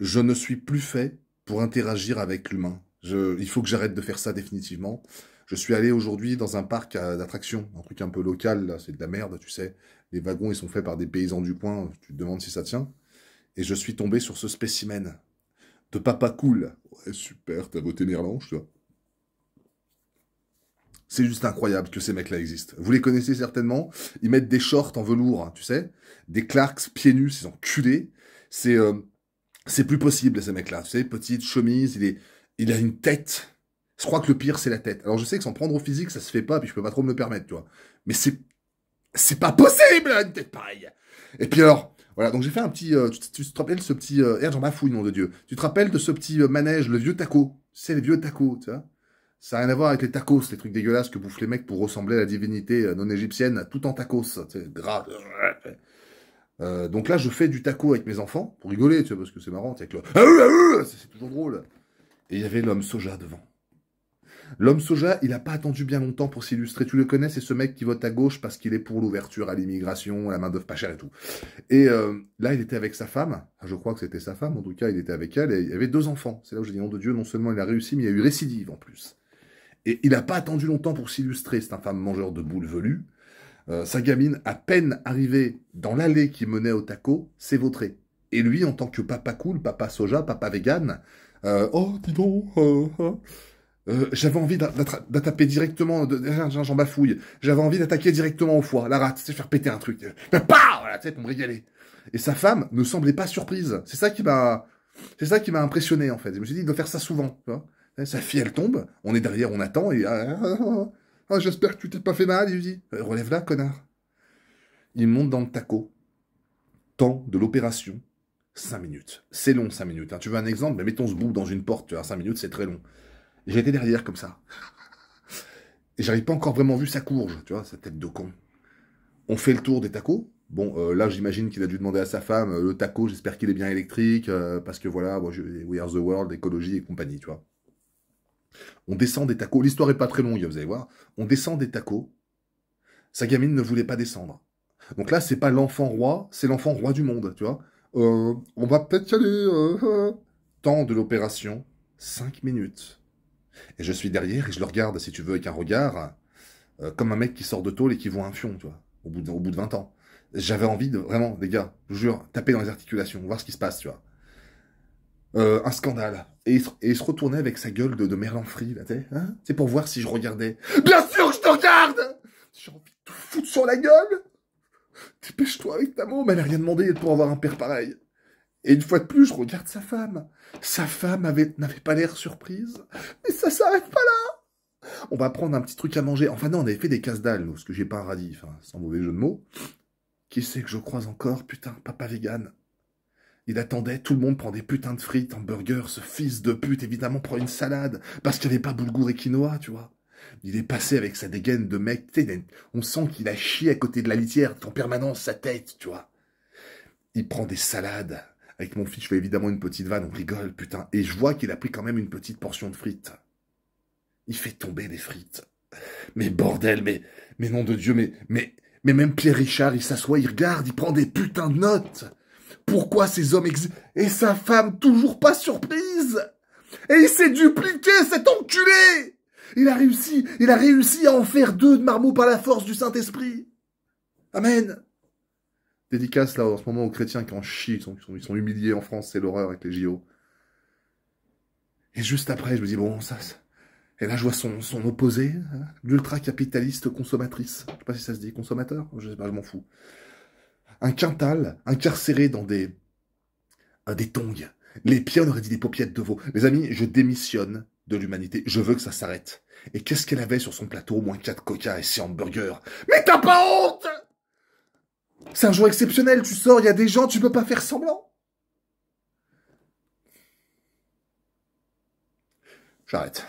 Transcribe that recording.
je ne suis plus fait pour interagir avec l'humain. il faut que j'arrête de faire ça définitivement. Je suis allé aujourd'hui dans un parc d'attractions, un truc un peu local, c'est de la merde, tu sais. Les wagons, ils sont faits par des paysans du coin, tu te demandes si ça tient. Et je suis tombé sur ce spécimen de papa cool. Ouais, super, t'as voté Merlange, vois. C'est juste incroyable que ces mecs-là existent. Vous les connaissez certainement. Ils mettent des shorts en velours, hein, tu sais. Des Clarks pieds nus, ils sont culés. C'est... Euh, c'est plus possible, ces mecs-là. Tu sais, petite chemise, il, est, il a une tête. Je crois que le pire, c'est la tête. Alors, je sais que s'en prendre au physique, ça se fait pas, puis je peux pas trop me le permettre, tu vois. Mais c'est, c'est pas possible, une tête pareille. Et puis alors, voilà, donc j'ai fait un petit. Euh, tu, te rappelles ce petit. Euh, Air, j'en bafouille, nom de Dieu. Tu te rappelles de ce petit euh, manège, le vieux taco C'est le vieux taco, tu vois. Ça a rien à voir avec les tacos, les trucs dégueulasses que bouffent les mecs pour ressembler à la divinité euh, non égyptienne, tout en tacos. C'est grave. Euh, donc là, je fais du taco avec mes enfants pour rigoler, tu vois, parce que c'est marrant. Avec le... Ah ah ah, c'est toujours drôle. Et il y avait l'homme soja devant. L'homme soja, il n'a pas attendu bien longtemps pour s'illustrer. Tu le connais, c'est ce mec qui vote à gauche parce qu'il est pour l'ouverture à l'immigration, la main-d'œuvre pas chère et tout. Et euh, là, il était avec sa femme. Je crois que c'était sa femme. En tout cas, il était avec elle et il y avait deux enfants. C'est là où j'ai dit nom de Dieu. Non seulement il a réussi, mais il y a eu récidive en plus. Et il n'a pas attendu longtemps pour s'illustrer. C'est un femme mangeur de boules velues. Euh, sa gamine, à peine arrivée dans l'allée qui menait au taco, s'est vautrée. Et lui, en tant que papa cool, papa soja, papa vegan, euh, oh, dis donc, euh, hein. euh, j'avais envie d'attaquer directement, j'en bafouille, j'avais envie d'attaquer directement au foie, la rate, c'est faire péter un truc, mais la voilà, tu sais, me Et sa femme ne semblait pas surprise. C'est ça qui m'a, c'est ça qui m'a impressionné, en fait. Je me suis dit, il doit faire ça souvent, Sa fille, elle tombe, on est derrière, on attend, et... Ah, ah, ah, ah, j'espère que tu t'es pas fait mal, il lui dit. Euh, Relève-la, connard. Il monte dans le taco. Temps de l'opération, 5 minutes. C'est long, 5 minutes. Hein. Tu veux un exemple Mais ben, mettons ce bout dans une porte, tu vois, 5 minutes, c'est très long. J'étais derrière comme ça. Et j'avais pas encore vraiment vu sa courge, tu vois, sa tête de con. On fait le tour des tacos. Bon, euh, là, j'imagine qu'il a dû demander à sa femme euh, le taco, j'espère qu'il est bien électrique, parce que voilà, moi, je, We Are the World, écologie et compagnie, tu vois. On descend des tacos. L'histoire est pas très longue, vous allez voir. On descend des tacos. Sa gamine ne voulait pas descendre. Donc là, c'est pas l'enfant roi, c'est l'enfant roi du monde, tu vois. Euh, on va peut-être y aller. Euh, euh. Temps de l'opération, 5 minutes. Et je suis derrière et je le regarde, si tu veux, avec un regard, comme un mec qui sort de tôle et qui voit un fion, tu vois, au bout de, au bout de 20 ans. J'avais envie de, vraiment, les gars, je vous jure, taper dans les articulations, voir ce qui se passe, tu vois. Euh, un scandale. Et il, se, retournait avec sa gueule de, de Merlin Free, là, hein. C'est pour voir si je regardais. Bien sûr que je te regarde J'ai envie de te foutre sur la gueule Dépêche-toi avec ta mais elle a rien demandé pour avoir un père pareil. Et une fois de plus, je regarde sa femme. Sa femme avait, n'avait pas l'air surprise. Mais ça s'arrête pas là On va prendre un petit truc à manger. Enfin non, on avait fait des casse dalles ce que j'ai pas un radis, sans mauvais jeu de mots. Qui c'est que je croise encore Putain, papa vegan. Il attendait, tout le monde prend des putains de frites, hamburgers, ce fils de pute évidemment prend une salade, parce qu'il n'y avait pas boulgour et quinoa, tu vois. Il est passé avec sa dégaine de mec, on sent qu'il a chié à côté de la litière, en permanence sa tête, tu vois. Il prend des salades. Avec mon fils, je fais évidemment une petite vanne, on rigole, putain. Et je vois qu'il a pris quand même une petite portion de frites. Il fait tomber des frites. Mais bordel, mais, mais nom de Dieu, mais, mais, mais même Pierre Richard, il s'assoit, il regarde, il prend des putains de notes pourquoi ces hommes Et sa femme, toujours pas surprise. Et il s'est dupliqué, cet enculé Il a réussi, il a réussi à en faire deux de marmots par la force du Saint-Esprit. Amen. Dédicace là en ce moment aux chrétiens qui en chient, ils sont, humiliés en France, c'est l'horreur avec les JO. Et juste après, je me dis, bon, ça... Et là, je vois son, opposé, hein, l'ultra-capitaliste consommatrice. Je sais pas si ça se dit consommateur, je sais pas, je m'en fous un quintal incarcéré dans des, des tongs. Les pieds, on dit des paupiettes de veau. Mes amis, je démissionne de l'humanité. Je veux que ça s'arrête. Et qu'est-ce qu'elle avait sur son plateau Au moins quatre coca et six hamburgers. Mais t'as pas honte C'est un jour exceptionnel. Tu sors, il y a des gens, tu peux pas faire semblant. J'arrête.